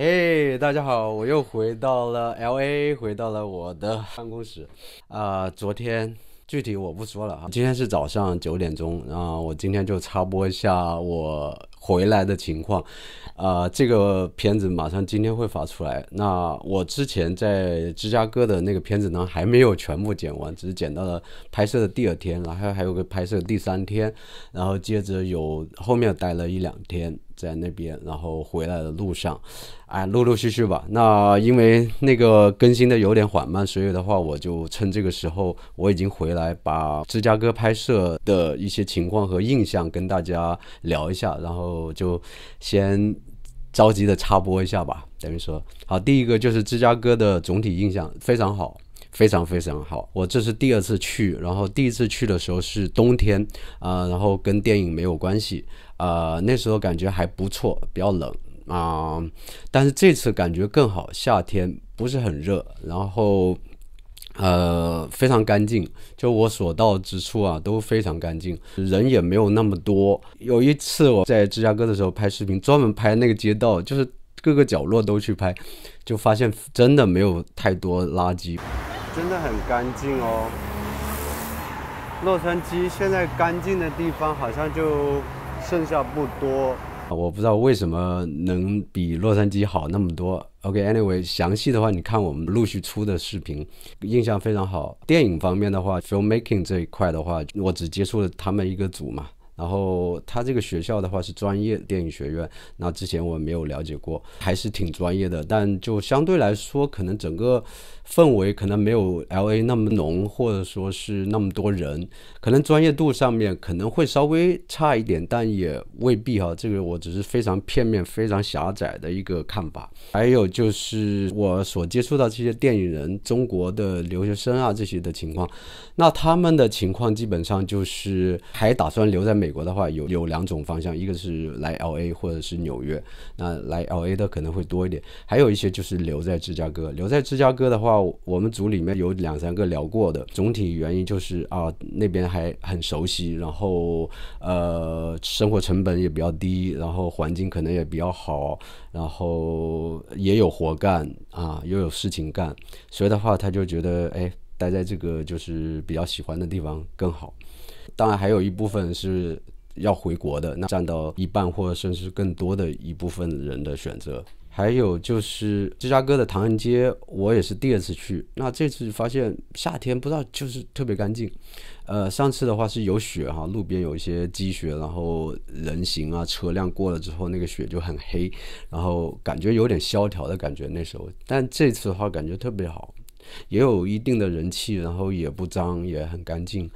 嘿，大家好，我又回到了 LA，回到了我的 办公室。啊，昨天具体我不说了啊。今天是早上九点钟，啊，我今天就插播一下我回来的情况。啊，这个片子马上今天会发出来。那我之前在芝加哥的那个片子呢，还没有全部剪完，只是剪到了拍摄的第二天，然后还有个拍摄第三天，然后接着有后面待了一两天。在那边，然后回来的路上，哎，陆陆续续吧。那因为那个更新的有点缓慢，所以的话，我就趁这个时候，我已经回来，把芝加哥拍摄的一些情况和印象跟大家聊一下。然后就先着急的插播一下吧，等于说，好，第一个就是芝加哥的总体印象非常好，非常非常好。我这是第二次去，然后第一次去的时候是冬天，啊，然后跟电影没有关系。呃，那时候感觉还不错，比较冷啊。但是这次感觉更好，夏天不是很热，然后呃非常干净，就我所到之处啊都非常干净，人也没有那么多。有一次我在芝加哥的时候拍视频，专门拍那个街道，就是各个角落都去拍，就发现真的没有太多垃圾，真的很干净哦。洛杉矶现在干净的地方好像就。剩下不多，我不知道为什么能比洛杉矶好那么多。OK，Anyway，详细的话你看我们陆续出的视频，印象非常好。电影方面的话，Film Making 这一块的话，我只接触了他们一个组嘛。然后他这个学校的话是专业电影学院，那之前我没有了解过，还是挺专业的，但就相对来说，可能整个氛围可能没有 L A 那么浓，或者说是那么多人，可能专业度上面可能会稍微差一点，但也未必哈，这个我只是非常片面、非常狭窄的一个看法。还有就是我所接触到这些电影人，中国的留学生啊这些的情况，那他们的情况基本上就是还打算留在美。美国的话有有两种方向，一个是来 L A 或者是纽约，那来 L A 的可能会多一点，还有一些就是留在芝加哥。留在芝加哥的话，我们组里面有两三个聊过的，总体原因就是啊，那边还很熟悉，然后呃，生活成本也比较低，然后环境可能也比较好，然后也有活干啊，又有事情干，所以的话他就觉得哎，待在这个就是比较喜欢的地方更好。当然，还有一部分是要回国的，那占到一半或甚至更多的一部分人的选择。还有就是芝加哥的唐人街，我也是第二次去，那这次发现夏天不知道就是特别干净。呃，上次的话是有雪哈，路边有一些积雪，然后人行啊车辆过了之后，那个雪就很黑，然后感觉有点萧条的感觉那时候。但这次的话感觉特别好，也有一定的人气，然后也不脏，也很干净。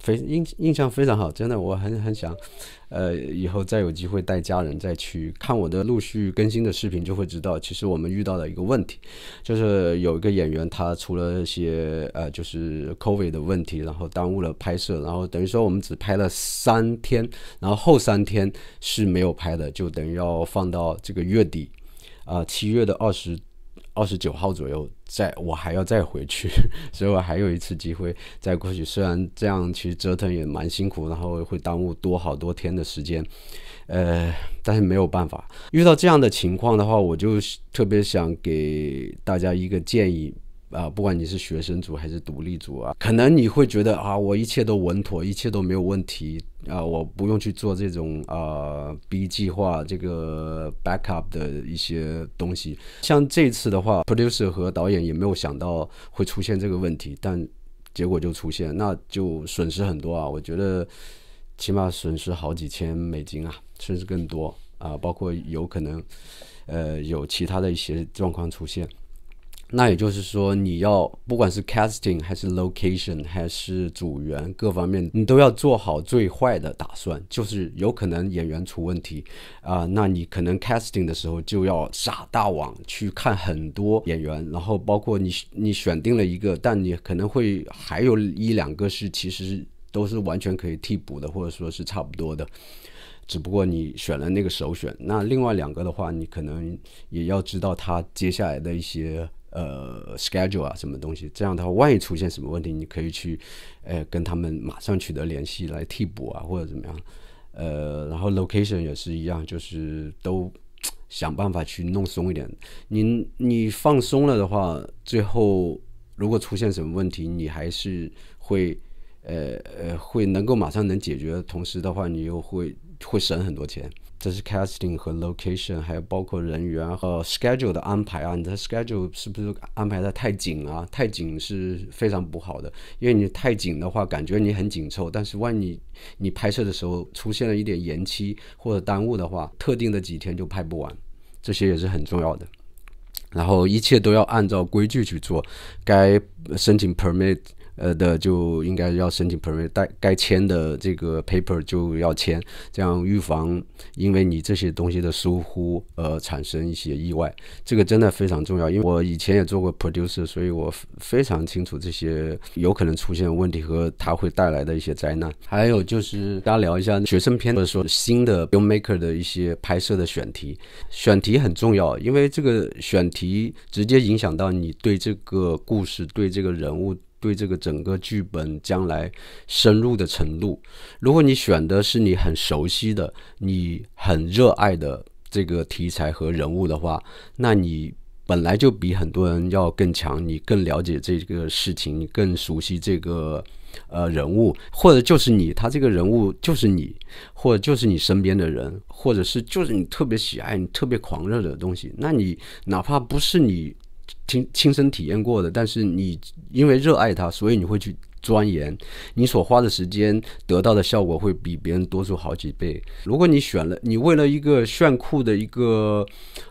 非印印象非常好，真的，我很很想，呃，以后再有机会带家人再去看我的陆续更新的视频，就会知道其实我们遇到了一个问题，就是有一个演员他出了一些呃，就是 COVID 的问题，然后耽误了拍摄，然后等于说我们只拍了三天，然后后三天是没有拍的，就等于要放到这个月底，啊，七月的二十，二十九号左右。再，我还要再回去，所以我还有一次机会再过去。虽然这样去折腾也蛮辛苦，然后会耽误多好多天的时间，呃，但是没有办法。遇到这样的情况的话，我就特别想给大家一个建议。啊，不管你是学生组还是独立组啊，可能你会觉得啊，我一切都稳妥，一切都没有问题啊，我不用去做这种呃 B 计划、这个 backup 的一些东西。像这次的话，producer 和导演也没有想到会出现这个问题，但结果就出现，那就损失很多啊。我觉得起码损失好几千美金啊，甚至更多啊，包括有可能呃有其他的一些状况出现。那也就是说，你要不管是 casting 还是 location 还是组员各方面，你都要做好最坏的打算，就是有可能演员出问题啊。那你可能 casting 的时候就要撒大网去看很多演员，然后包括你你选定了一个，但你可能会还有一两个是其实都是完全可以替补的，或者说是差不多的，只不过你选了那个首选。那另外两个的话，你可能也要知道他接下来的一些。呃，schedule 啊，什么东西？这样的话，万一出现什么问题，你可以去，呃，跟他们马上取得联系来替补啊，或者怎么样？呃，然后 location 也是一样，就是都想办法去弄松一点。你你放松了的话，最后如果出现什么问题，你还是会。呃呃，会能够马上能解决，同时的话，你又会会省很多钱。这是 casting 和 location，还有包括人员和 schedule 的安排啊。你的 schedule 是不是安排的太紧啊？太紧是非常不好的，因为你太紧的话，感觉你很紧凑。但是万一你拍摄的时候出现了一点延期或者耽误的话，特定的几天就拍不完，这些也是很重要的。然后一切都要按照规矩去做，该申请 permit。呃的就应该要申请 permit，但该签的这个 paper 就要签，这样预防因为你这些东西的疏忽而产生一些意外，这个真的非常重要。因为我以前也做过 producer，所以我非常清楚这些有可能出现问题和它会带来的一些灾难。还有就是大家聊一下学生片或者说新的 film maker 的一些拍摄的选题，选题很重要，因为这个选题直接影响到你对这个故事对这个人物。对这个整个剧本将来深入的程度，如果你选的是你很熟悉的、你很热爱的这个题材和人物的话，那你本来就比很多人要更强，你更了解这个事情，你更熟悉这个呃人物，或者就是你，他这个人物就是你，或者就是你身边的人，或者是就是你特别喜爱、你特别狂热的东西，那你哪怕不是你。亲亲身体验过的，但是你因为热爱它，所以你会去钻研，你所花的时间得到的效果会比别人多出好几倍。如果你选了，你为了一个炫酷的一个，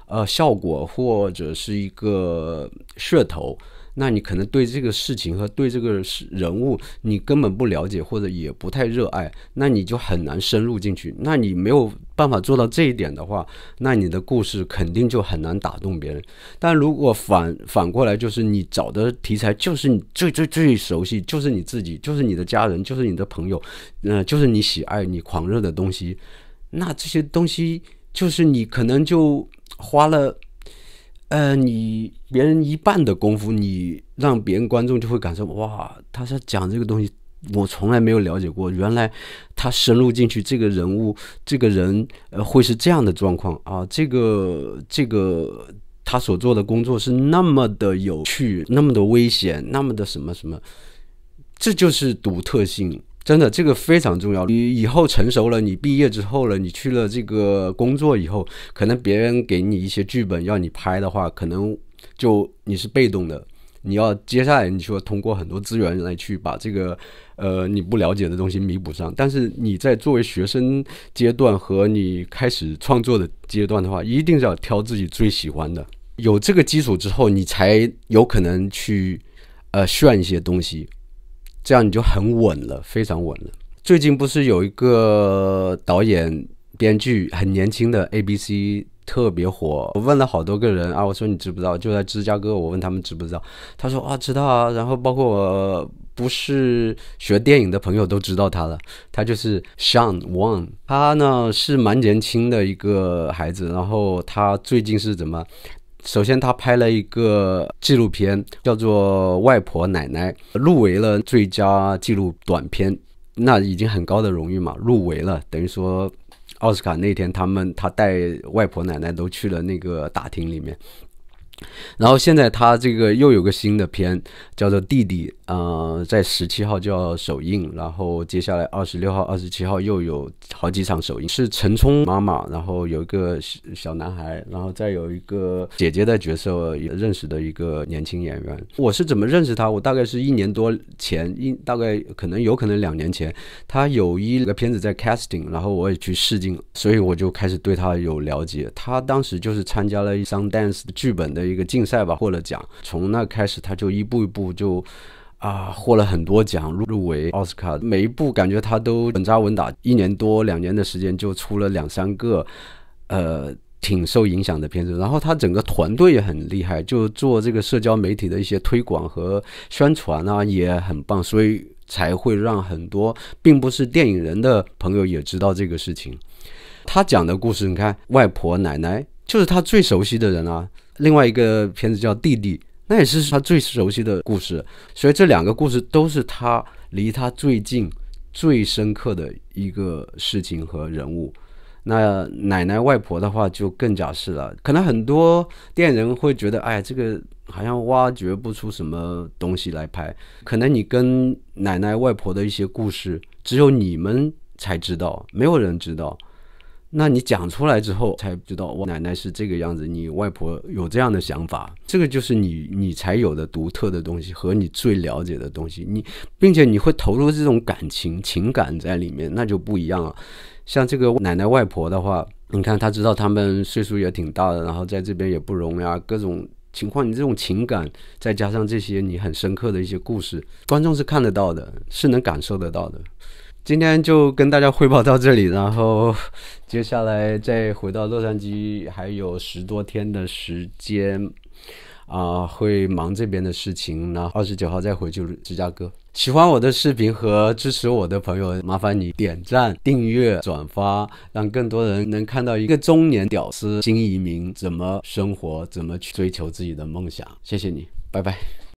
呃，效果或者是一个噱头。那你可能对这个事情和对这个事人物，你根本不了解或者也不太热爱，那你就很难深入进去。那你没有办法做到这一点的话，那你的故事肯定就很难打动别人。但如果反反过来，就是你找的题材就是你最最最熟悉，就是你自己，就是你的家人，就是你的朋友，嗯，就是你喜爱、你狂热的东西，那这些东西就是你可能就花了。呃，你别人一半的功夫，你让别人观众就会感受哇，他在讲这个东西，我从来没有了解过，原来他深入进去，这个人物，这个人，呃，会是这样的状况啊，这个这个他所做的工作是那么的有趣，那么的危险，那么的什么什么，这就是独特性。真的，这个非常重要。你以后成熟了，你毕业之后了，你去了这个工作以后，可能别人给你一些剧本要你拍的话，可能就你是被动的，你要接下来你说通过很多资源来去把这个，呃，你不了解的东西弥补上。但是你在作为学生阶段和你开始创作的阶段的话，一定是要挑自己最喜欢的。有这个基础之后，你才有可能去，呃，炫一些东西。这样你就很稳了，非常稳了。最近不是有一个导演编剧很年轻的 A B C 特别火？我问了好多个人啊，我说你知不知道？就在芝加哥，我问他们知不知道。他说啊，知道啊。然后包括我。不是学电影的朋友都知道他了。他就是 Sean One，他呢是蛮年轻的一个孩子。然后他最近是怎么？首先，他拍了一个纪录片，叫做《外婆奶奶》，入围了最佳纪录短片，那已经很高的荣誉嘛。入围了，等于说，奥斯卡那天他们他带外婆奶奶都去了那个大厅里面。然后现在他这个又有个新的片，叫做《弟弟》。嗯，在十七号就要首映，然后接下来二十六号、二十七号又有好几场首映。是陈冲妈妈，然后有一个小男孩，然后再有一个姐姐的角色，也认识的一个年轻演员。我是怎么认识他？我大概是一年多前，一大概可能有可能两年前，他有一个片子在 casting，然后我也去试镜，所以我就开始对他有了解。他当时就是参加了一 s u n Dance 的剧本的一个竞赛吧，获了奖。从那开始，他就一步一步就。啊，获了很多奖，入围奥斯卡，每一部感觉他都稳扎稳打，一年多两年的时间就出了两三个，呃，挺受影响的片子。然后他整个团队也很厉害，就做这个社交媒体的一些推广和宣传啊，也很棒，所以才会让很多并不是电影人的朋友也知道这个事情。他讲的故事，你看，外婆、奶奶就是他最熟悉的人啊。另外一个片子叫《弟弟》。那也是他最熟悉的故事，所以这两个故事都是他离他最近、最深刻的一个事情和人物。那奶奶、外婆的话就更加是了。可能很多电影人会觉得，哎，这个好像挖掘不出什么东西来拍。可能你跟奶奶、外婆的一些故事，只有你们才知道，没有人知道。那你讲出来之后，才知道我奶奶是这个样子，你外婆有这样的想法，这个就是你你才有的独特的东西和你最了解的东西，你并且你会投入这种感情情感在里面，那就不一样了。像这个奶奶外婆的话，你看她知道他们岁数也挺大的，然后在这边也不容易啊，各种情况，你这种情感再加上这些你很深刻的一些故事，观众是看得到的，是能感受得到的。今天就跟大家汇报到这里，然后接下来再回到洛杉矶，还有十多天的时间，啊，会忙这边的事情。那二十九号再回去芝加哥。喜欢我的视频和支持我的朋友，麻烦你点赞、订阅、转发，让更多人能看到一个中年屌丝新移民怎么生活，怎么去追求自己的梦想。谢谢你，拜拜。